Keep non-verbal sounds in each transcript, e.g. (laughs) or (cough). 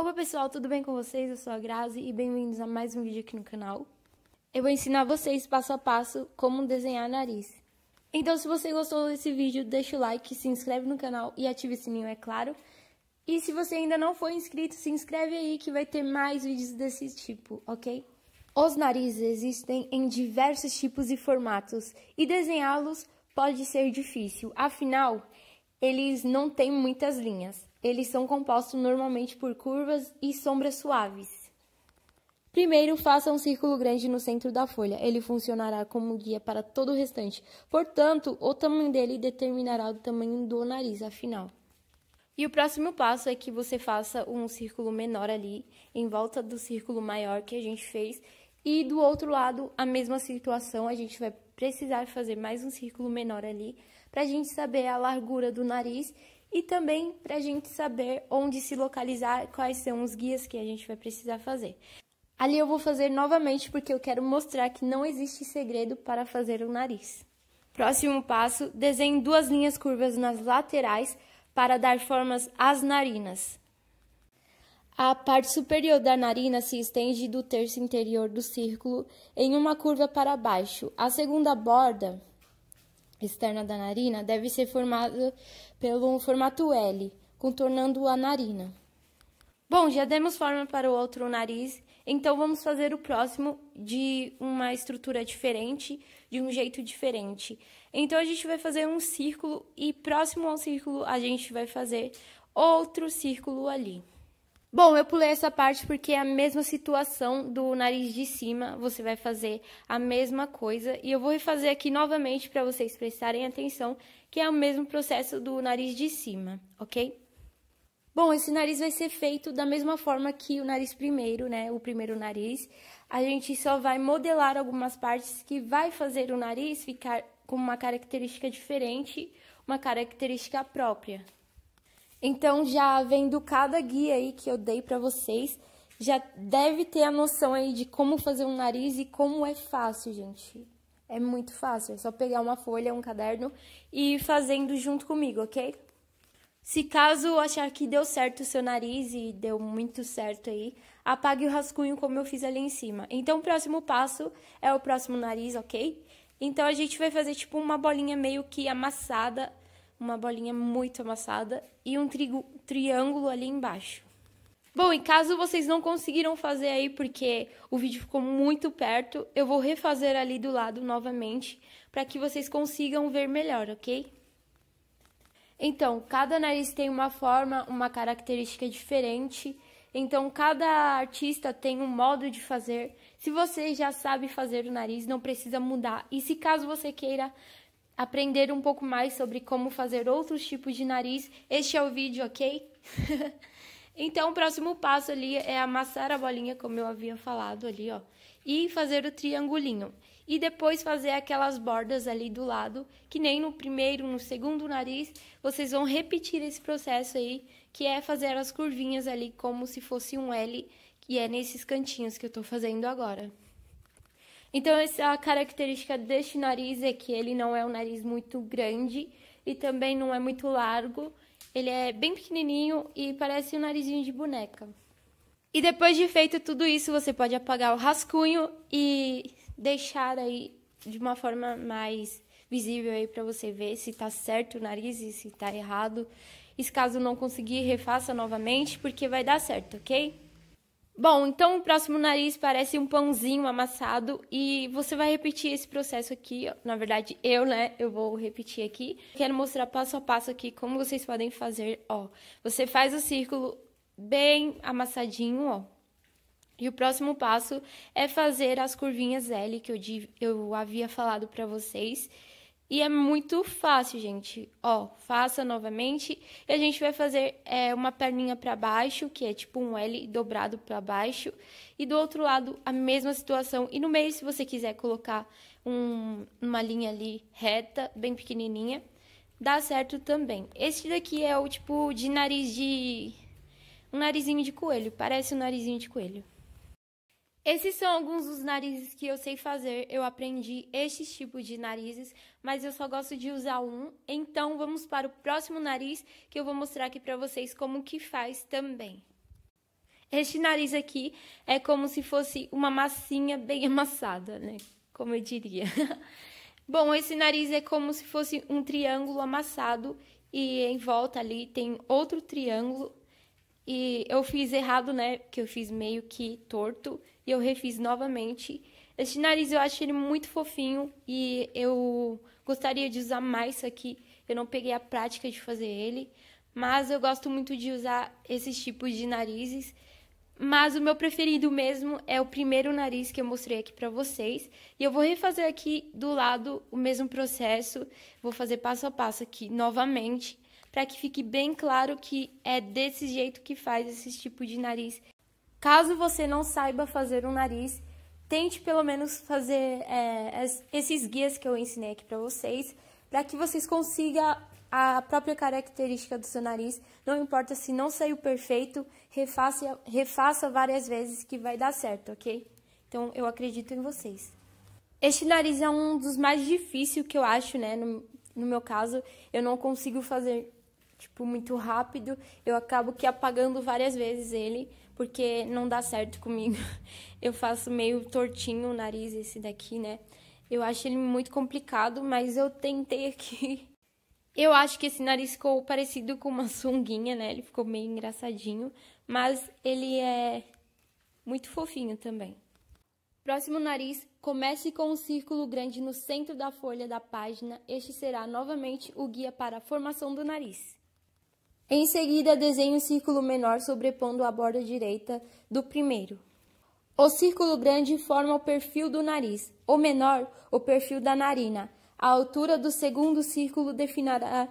Opa pessoal, tudo bem com vocês? Eu sou a Grazi e bem-vindos a mais um vídeo aqui no canal. Eu vou ensinar vocês passo a passo como desenhar nariz. Então se você gostou desse vídeo, deixa o like, se inscreve no canal e ative o sininho, é claro. E se você ainda não for inscrito, se inscreve aí que vai ter mais vídeos desse tipo, ok? Os narizes existem em diversos tipos e formatos e desenhá-los pode ser difícil, afinal, eles não têm muitas linhas. Eles são compostos normalmente por curvas e sombras suaves. Primeiro, faça um círculo grande no centro da folha. Ele funcionará como guia para todo o restante. Portanto, o tamanho dele determinará o tamanho do nariz, afinal. E o próximo passo é que você faça um círculo menor ali, em volta do círculo maior que a gente fez. E do outro lado, a mesma situação, a gente vai precisar fazer mais um círculo menor ali, para a gente saber a largura do nariz e também para a gente saber onde se localizar, quais são os guias que a gente vai precisar fazer. Ali eu vou fazer novamente porque eu quero mostrar que não existe segredo para fazer o nariz. Próximo passo, desenhe duas linhas curvas nas laterais para dar formas às narinas. A parte superior da narina se estende do terço interior do círculo em uma curva para baixo. A segunda borda externa da narina deve ser formada pelo formato L, contornando a narina. Bom, já demos forma para o outro nariz, então vamos fazer o próximo de uma estrutura diferente, de um jeito diferente. Então a gente vai fazer um círculo e próximo ao círculo a gente vai fazer outro círculo ali. Bom, eu pulei essa parte porque é a mesma situação do nariz de cima, você vai fazer a mesma coisa. E eu vou refazer aqui novamente para vocês prestarem atenção, que é o mesmo processo do nariz de cima, ok? Bom, esse nariz vai ser feito da mesma forma que o nariz primeiro, né? O primeiro nariz. A gente só vai modelar algumas partes que vai fazer o nariz ficar com uma característica diferente, uma característica própria, então, já vendo cada guia aí que eu dei para vocês, já deve ter a noção aí de como fazer um nariz e como é fácil, gente. É muito fácil, é só pegar uma folha, um caderno e ir fazendo junto comigo, ok? Se caso achar que deu certo o seu nariz e deu muito certo aí, apague o rascunho como eu fiz ali em cima. Então, o próximo passo é o próximo nariz, ok? Então, a gente vai fazer tipo uma bolinha meio que amassada uma bolinha muito amassada e um trigo, triângulo ali embaixo. Bom, e caso vocês não conseguiram fazer aí porque o vídeo ficou muito perto, eu vou refazer ali do lado novamente para que vocês consigam ver melhor, ok? Então, cada nariz tem uma forma, uma característica diferente. Então, cada artista tem um modo de fazer. Se você já sabe fazer o nariz, não precisa mudar. E se caso você queira aprender um pouco mais sobre como fazer outros tipos de nariz, este é o vídeo, ok? (laughs) então, o próximo passo ali é amassar a bolinha, como eu havia falado ali, ó, e fazer o triangulinho. E depois fazer aquelas bordas ali do lado, que nem no primeiro, no segundo nariz, vocês vão repetir esse processo aí, que é fazer as curvinhas ali como se fosse um L, que é nesses cantinhos que eu tô fazendo agora. Então, essa é característica deste nariz é que ele não é um nariz muito grande e também não é muito largo. Ele é bem pequenininho e parece um narizinho de boneca. E depois de feito tudo isso, você pode apagar o rascunho e deixar aí de uma forma mais visível aí para você ver se está certo o nariz e se está errado. E caso não conseguir, refaça novamente, porque vai dar certo, ok? Bom, então o próximo nariz parece um pãozinho amassado e você vai repetir esse processo aqui, na verdade eu, né, eu vou repetir aqui. Quero mostrar passo a passo aqui como vocês podem fazer, ó. Você faz o círculo bem amassadinho, ó. E o próximo passo é fazer as curvinhas L que eu, eu havia falado para vocês. E é muito fácil, gente. Ó, faça novamente. E a gente vai fazer é, uma perninha para baixo, que é tipo um L dobrado para baixo. E do outro lado, a mesma situação. E no meio, se você quiser colocar um, uma linha ali reta, bem pequenininha, dá certo também. Esse daqui é o tipo de nariz de... Um narizinho de coelho. Parece um narizinho de coelho. Esses são alguns dos narizes que eu sei fazer. Eu aprendi estes tipos de narizes, mas eu só gosto de usar um. Então vamos para o próximo nariz que eu vou mostrar aqui para vocês como que faz também. Este nariz aqui é como se fosse uma massinha bem (laughs) amassada, né? Como eu diria. (laughs) Bom, esse nariz é como se fosse um triângulo amassado e em volta ali tem outro triângulo. E eu fiz errado, né? Que eu fiz meio que torto e eu refiz novamente. Este nariz eu acho ele muito fofinho e eu gostaria de usar mais aqui. Eu não peguei a prática de fazer ele, mas eu gosto muito de usar esses tipos de narizes. Mas o meu preferido mesmo é o primeiro nariz que eu mostrei aqui para vocês. E eu vou refazer aqui do lado o mesmo processo. Vou fazer passo a passo aqui novamente, para que fique bem claro que é desse jeito que faz esse tipo de nariz. Caso você não saiba fazer um nariz, tente pelo menos fazer é, esses guias que eu ensinei aqui para vocês, para que vocês consigam a própria característica do seu nariz. Não importa se não saiu perfeito, refaça, refaça várias vezes que vai dar certo, ok? Então eu acredito em vocês. Este nariz é um dos mais difíceis que eu acho, né? No, no meu caso, eu não consigo fazer tipo, muito rápido, eu acabo que apagando várias vezes ele, porque não dá certo comigo. (laughs) Eu faço meio tortinho o nariz esse daqui, né? Eu acho ele muito complicado, mas eu tentei aqui. (laughs) Eu acho que esse nariz ficou parecido com uma sunguinha, né? Ele ficou meio engraçadinho, mas ele é muito fofinho também. Próximo nariz, comece com um círculo grande no centro da folha da página. Este será novamente o guia para a formação do nariz. Em seguida, desenhe um círculo menor sobrepondo a borda direita do primeiro. O círculo grande forma o perfil do nariz, o menor, o perfil da narina. A altura do segundo círculo definirá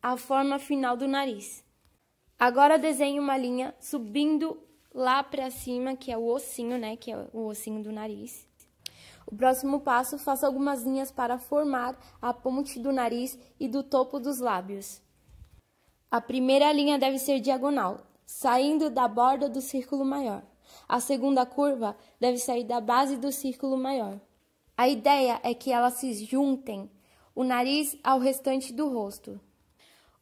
a forma final do nariz. Agora desenhe uma linha subindo lá para cima, que é o ossinho, né, que é o ossinho do nariz. O próximo passo, faça algumas linhas para formar a ponte do nariz e do topo dos lábios. A primeira linha deve ser diagonal, saindo da borda do círculo maior. A segunda curva deve sair da base do círculo maior. A ideia é que elas se juntem, o nariz ao restante do rosto.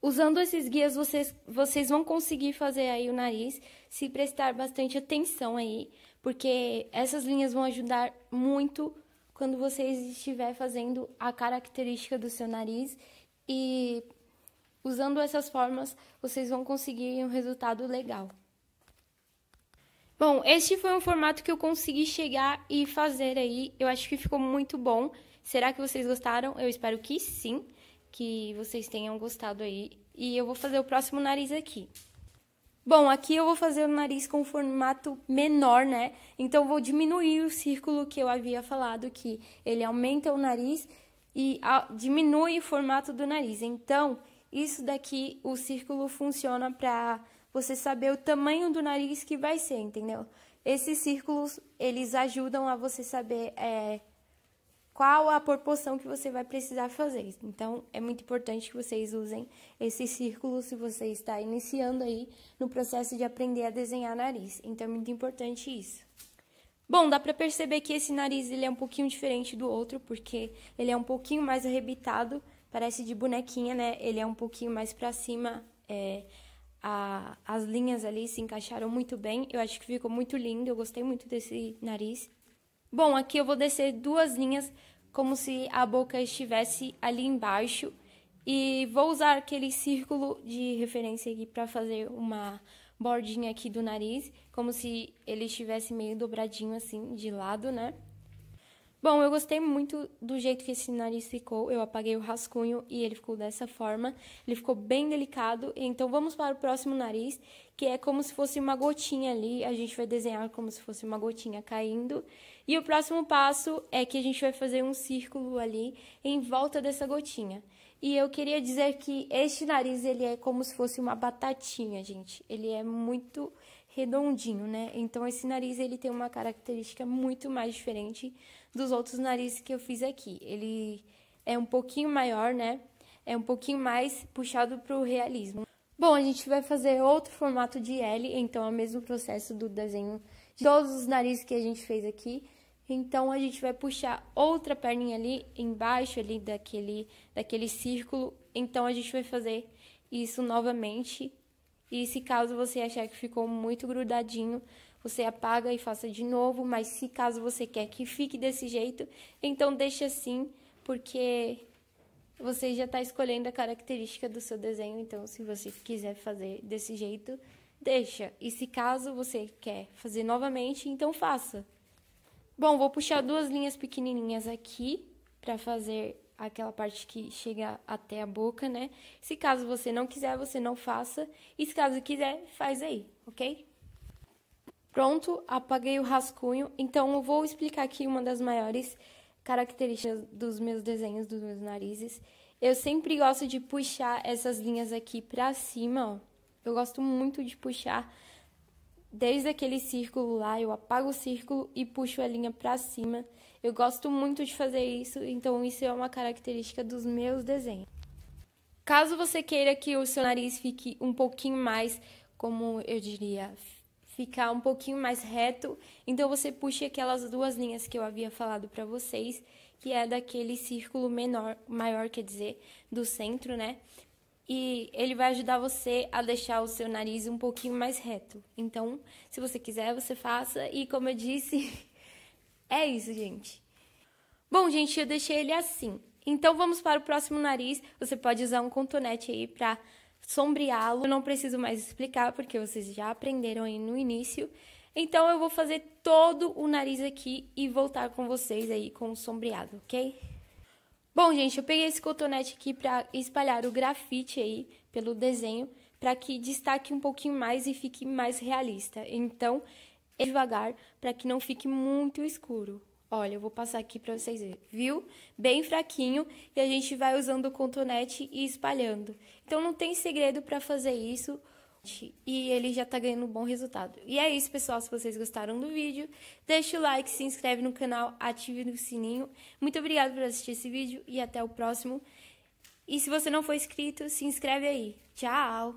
Usando esses guias, vocês, vocês vão conseguir fazer aí o nariz, se prestar bastante atenção aí, porque essas linhas vão ajudar muito quando vocês estiver fazendo a característica do seu nariz e Usando essas formas, vocês vão conseguir um resultado legal. Bom, este foi um formato que eu consegui chegar e fazer aí. Eu acho que ficou muito bom. Será que vocês gostaram? Eu espero que sim, que vocês tenham gostado aí. E eu vou fazer o próximo nariz aqui. Bom, aqui eu vou fazer o nariz com formato menor, né? Então, vou diminuir o círculo que eu havia falado, que ele aumenta o nariz e ah, diminui o formato do nariz. Então, isso daqui, o círculo funciona para você saber o tamanho do nariz que vai ser, entendeu? Esses círculos, eles ajudam a você saber é, qual a proporção que você vai precisar fazer. Então, é muito importante que vocês usem esse círculo se você está iniciando aí no processo de aprender a desenhar nariz. Então, é muito importante isso. Bom, dá para perceber que esse nariz ele é um pouquinho diferente do outro, porque ele é um pouquinho mais arrebitado, parece de bonequinha, né? Ele é um pouquinho mais para cima. É, a, as linhas ali se encaixaram muito bem. Eu acho que ficou muito lindo. Eu gostei muito desse nariz. Bom, aqui eu vou descer duas linhas, como se a boca estivesse ali embaixo. E vou usar aquele círculo de referência aqui para fazer uma bordinha aqui do nariz, como se ele estivesse meio dobradinho assim de lado, né? Bom, eu gostei muito do jeito que esse nariz ficou. Eu apaguei o rascunho e ele ficou dessa forma. Ele ficou bem delicado. Então vamos para o próximo nariz, que é como se fosse uma gotinha ali. A gente vai desenhar como se fosse uma gotinha caindo. E o próximo passo é que a gente vai fazer um círculo ali em volta dessa gotinha. E eu queria dizer que este nariz ele é como se fosse uma batatinha, gente. Ele é muito redondinho, né? Então esse nariz ele tem uma característica muito mais diferente dos outros narizes que eu fiz aqui. Ele é um pouquinho maior, né? É um pouquinho mais puxado para o realismo. Bom, a gente vai fazer outro formato de L, então é o mesmo processo do desenho de todos os narizes que a gente fez aqui. Então a gente vai puxar outra perninha ali embaixo ali daquele daquele círculo. Então a gente vai fazer isso novamente e se caso você achar que ficou muito grudadinho, você apaga e faça de novo, mas se caso você quer que fique desse jeito, então deixe assim, porque você já está escolhendo a característica do seu desenho, então se você quiser fazer desse jeito, deixa. E se caso você quer fazer novamente, então faça. Bom, vou puxar duas linhas pequenininhas aqui para fazer aquela parte que chega até a boca, né? Se caso você não quiser, você não faça. E se caso quiser, faz aí, ok? Pronto, apaguei o rascunho. Então, eu vou explicar aqui uma das maiores características dos meus desenhos, dos meus narizes. Eu sempre gosto de puxar essas linhas aqui pra cima, ó. Eu gosto muito de puxar Desde aquele círculo lá, eu apago o círculo e puxo a linha para cima. Eu gosto muito de fazer isso, então isso é uma característica dos meus desenhos. Caso você queira que o seu nariz fique um pouquinho mais, como eu diria, ficar um pouquinho mais reto, então você puxe aquelas duas linhas que eu havia falado para vocês, que é daquele círculo menor, maior, quer dizer, do centro, né? e ele vai ajudar você a deixar o seu nariz um pouquinho mais reto. Então, se você quiser, você faça. E como eu disse, (laughs) é isso, gente. Bom, gente, eu deixei ele assim. Então, vamos para o próximo nariz. Você pode usar um contonete aí para sombreá-lo. Eu não preciso mais explicar, porque vocês já aprenderam aí no início. Então, eu vou fazer todo o nariz aqui e voltar com vocês aí com o sombreado, ok? Bom, gente, eu peguei esse cotonete aqui para espalhar o grafite aí pelo desenho, para que destaque um pouquinho mais e fique mais realista. Então, é devagar, para que não fique muito escuro. Olha, eu vou passar aqui para vocês verem, viu? Bem fraquinho, e a gente vai usando o cotonete e espalhando. Então, não tem segredo para fazer isso, e ele já tá ganhando um bom resultado. E é isso, pessoal. Se vocês gostaram do vídeo, deixa o like, se inscreve no canal, ative o sininho. Muito obrigada por assistir esse vídeo e até o próximo. E se você não for inscrito, se inscreve aí. Tchau!